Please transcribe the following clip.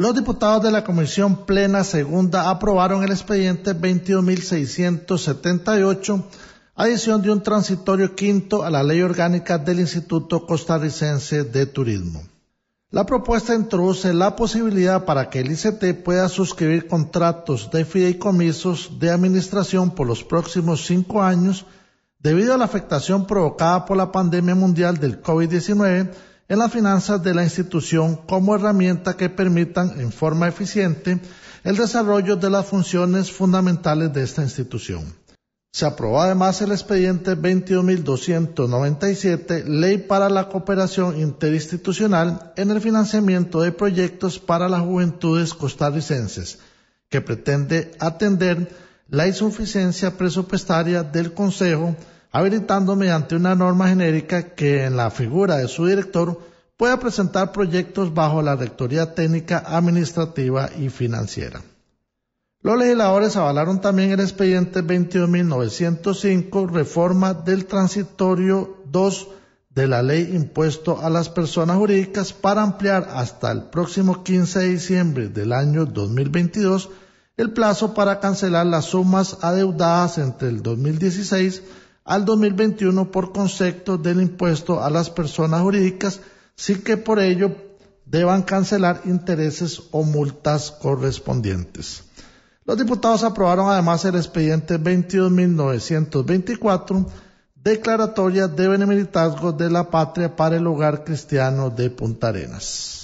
Los diputados de la Comisión Plena Segunda aprobaron el expediente 22.678 adición de un transitorio quinto a la ley orgánica del Instituto Costarricense de Turismo. La propuesta introduce la posibilidad para que el ICT pueda suscribir contratos de fideicomisos de administración por los próximos cinco años debido a la afectación provocada por la pandemia mundial del COVID-19 en las finanzas de la institución como herramienta que permitan en forma eficiente el desarrollo de las funciones fundamentales de esta institución. Se aprobó además el expediente 22.297 Ley para la Cooperación Interinstitucional en el Financiamiento de Proyectos para las Juventudes Costarricenses, que pretende atender la insuficiencia presupuestaria del Consejo habilitando mediante una norma genérica que en la figura de su director pueda presentar proyectos bajo la Rectoría Técnica Administrativa y Financiera. Los legisladores avalaron también el expediente 22.905, reforma del transitorio 2 de la ley impuesto a las personas jurídicas para ampliar hasta el próximo 15 de diciembre del año 2022 el plazo para cancelar las sumas adeudadas entre el 2016 al 2021 por concepto del impuesto a las personas jurídicas sin que por ello deban cancelar intereses o multas correspondientes. Los diputados aprobaron además el expediente 22.924, declaratoria de benemeritazgo de la patria para el hogar cristiano de Punta Arenas.